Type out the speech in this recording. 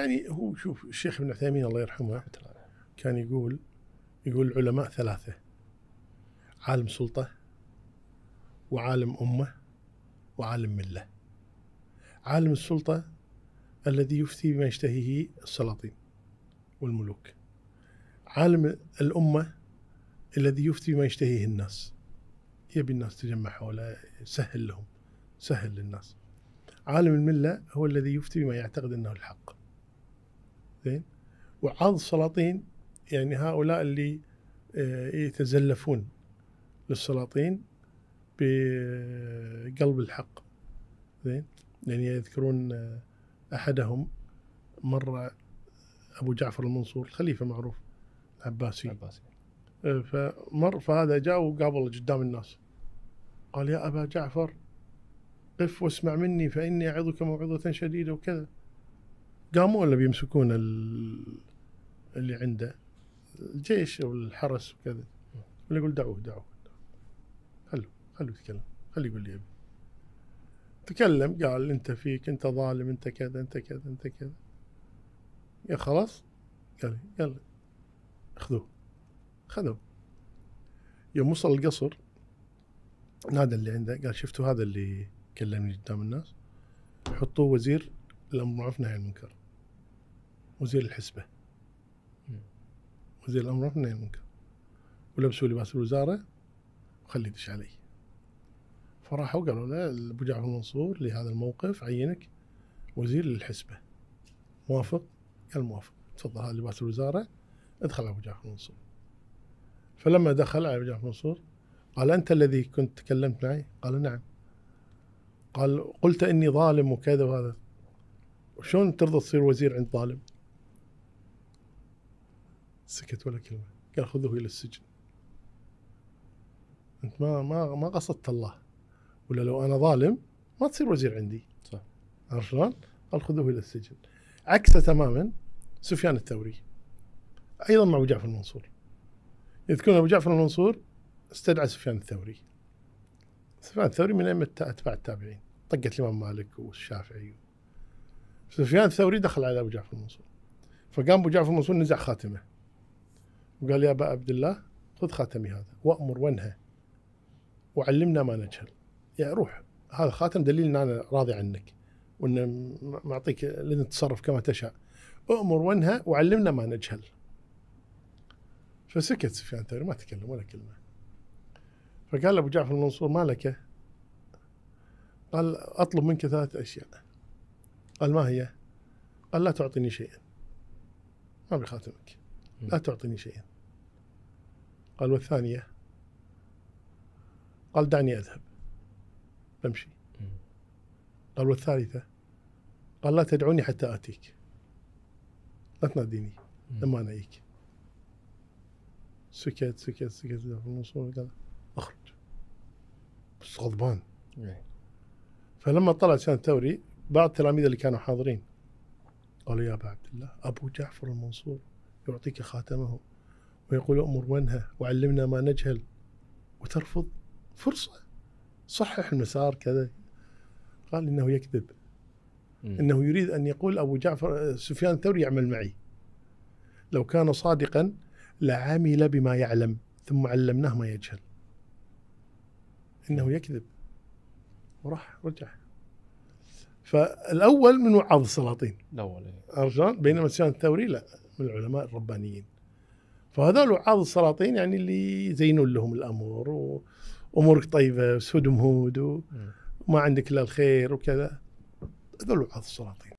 يعني هو شوف الشيخ ابن عثيمين الله يرحمه كان يقول يقول العلماء ثلاثة عالم سلطة وعالم أمة وعالم ملة عالم السلطة الذي يفتي بما يشتهيه السلاطين والملوك عالم الأمة الذي يفتي بما يشتهيه الناس يبي الناس تجمع حوله سهل لهم سهل للناس عالم الملة هو الذي يفتي بما يعتقد أنه الحق زين وعض سلاطين يعني هؤلاء اللي آه، يتزلفون للسلاطين بقلب الحق زين يعني يذكرون آه، احدهم مره ابو جعفر المنصور الخليفه معروف العباسي العباسي آه، فمر فهذا جاء وقابل قدام الناس قال يا ابا جعفر قف واسمع مني فاني اعظك موعظه شديده وكذا قاموا ولا بيمسكون اللي عنده الجيش او الحرس وكذا ولا يقول دعوه دعوه خلوه خلوه يتكلم خليه يقول لي يبي تكلم قال انت فيك انت ظالم انت كذا انت كذا انت كذا يا خلاص قال يلا خذوه خذوه يوم وصل القصر نادى اللي عنده قال شفتوا هذا اللي كلمني قدام الناس حطوه وزير الامر بالمعروف نهي المنكر وزير الحسبه وزير الامر من عن المنكر ولبسوا لباس الوزاره وخليه يدش علي فراحوا قالوا له ابو جعفر المنصور لهذا الموقف عينك وزير للحسبه موافق قال موافق تفضل هذا لباس الوزاره ادخل على ابو جعفر المنصور فلما دخل على ابو جعفر المنصور قال انت الذي كنت تكلمت معي قال نعم قال قلت اني ظالم وكذا وهذا وشلون ترضى تصير وزير عند ظالم سكت ولا كلمة قال خذوه إلى السجن أنت ما ما ما قصدت الله ولا لو أنا ظالم ما تصير وزير عندي صح عرفت شلون؟ قال خذوه إلى السجن عكسه تماما سفيان الثوري أيضا مع أبو جعفر المنصور يذكرون أبو جعفر المنصور استدعى سفيان الثوري سفيان الثوري من أئمة أتباع التابعين طقت الإمام مالك والشافعي سفيان الثوري دخل على أبو جعفر المنصور فقام أبو جعفر المنصور نزع خاتمه وقال يا أبا عبد الله خذ خاتمي هذا وأمر وانهى وعلمنا ما نجهل يعني روح هذا خاتم دليل أن أنا راضي عنك وأن معطيك لن تتصرف كما تشاء أمر وانهى وعلمنا ما نجهل فسكت سفيان الثوري ما تكلم ولا كلمة فقال أبو جعفر المنصور ما لك قال أطلب منك ثلاث أشياء قال ما هي قال لا تعطيني شيئا ما بخاتمك لا تعطيني شيئا قال والثانية قال دعني أذهب بمشي قال والثالثة قال لا تدعوني حتى آتيك لا تناديني لما أنا أيك سكت سكت سكت في قال اخرج بس غضبان إيه. فلما طلع سنة توري بعض التلاميذ اللي كانوا حاضرين قالوا يا ابا عبد الله ابو جعفر المنصور يعطيك خاتمه ويقول أمر وانهى وعلمنا ما نجهل وترفض فرصة صحح المسار كذا قال إنه يكذب إنه يريد أن يقول أبو جعفر سفيان الثوري يعمل معي لو كان صادقا لعمل بما يعلم ثم علمناه ما يجهل إنه يكذب وراح رجع فالاول من وعظ السلاطين الاول عرفت إيه. شلون؟ بينما سفيان الثوري لا من العلماء الربانيين فهذول عاض السلاطين يعني اللي يزينون لهم الامور وامورك طيبه وسود مهود وما عندك الا الخير وكذا هذول عاض السلاطين